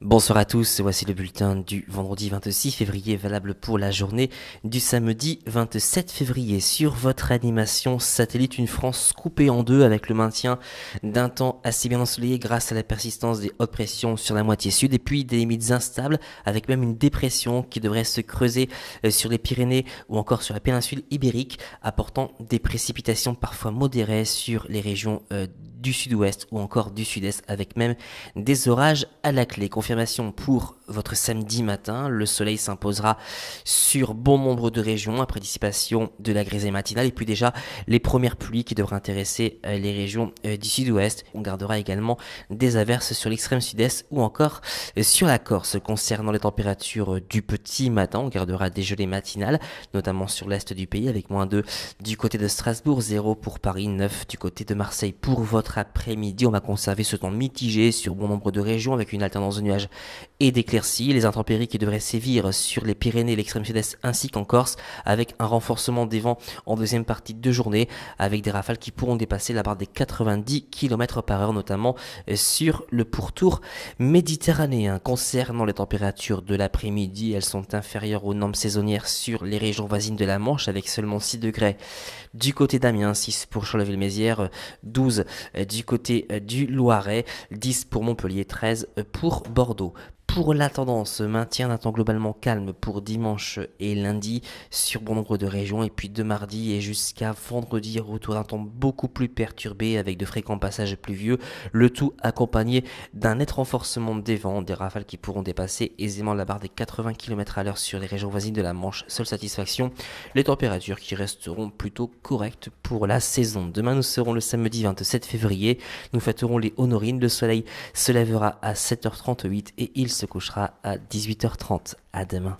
Bonsoir à tous, voici le bulletin du vendredi 26 février valable pour la journée du samedi 27 février sur votre animation satellite une France coupée en deux avec le maintien d'un temps assez bien ensoleillé grâce à la persistance des hautes pressions sur la moitié sud et puis des limites instables avec même une dépression qui devrait se creuser euh, sur les Pyrénées ou encore sur la péninsule ibérique apportant des précipitations parfois modérées sur les régions euh, du sud-ouest ou encore du sud-est avec même des orages à la clé. Confirmation pour votre samedi matin, le soleil s'imposera sur bon nombre de régions après dissipation de la grisaille matinale et puis déjà les premières pluies qui devraient intéresser euh, les régions euh, du sud-ouest. On gardera également des averses sur l'extrême sud-est ou encore euh, sur la Corse. Concernant les températures du petit matin, on gardera des gelées matinales, notamment sur l'est du pays avec moins de du côté de Strasbourg, 0 pour Paris, 9 du côté de Marseille pour votre après-midi. On va conserver ce temps mitigé sur bon nombre de régions avec une alternance de nuages et d'éclaircies. Les intempéries qui devraient sévir sur les Pyrénées, l'extrême sud-est ainsi qu'en Corse avec un renforcement des vents en deuxième partie de journée avec des rafales qui pourront dépasser la barre des 90 km par heure notamment sur le pourtour méditerranéen. Concernant les températures de l'après-midi, elles sont inférieures aux normes saisonnières sur les régions voisines de la Manche avec seulement 6 degrés du côté d'Amiens, 6 pour Charleville-Mézières, 12 euh, du côté euh, du Loiret, 10 pour Montpellier, 13 euh, pour Bordeaux. Pour la tendance, maintien d'un temps globalement calme pour dimanche et lundi sur bon nombre de régions et puis de mardi et jusqu'à vendredi, retour d'un temps beaucoup plus perturbé avec de fréquents passages pluvieux, le tout accompagné d'un net renforcement des vents, des rafales qui pourront dépasser aisément la barre des 80 km à l'heure sur les régions voisines de la Manche. Seule satisfaction, les températures qui resteront plutôt correctes pour la saison. Demain, nous serons le samedi 27 février, nous fêterons les honorines, le soleil se lèvera à 7h38 et il se se couchera à 18h30. À demain.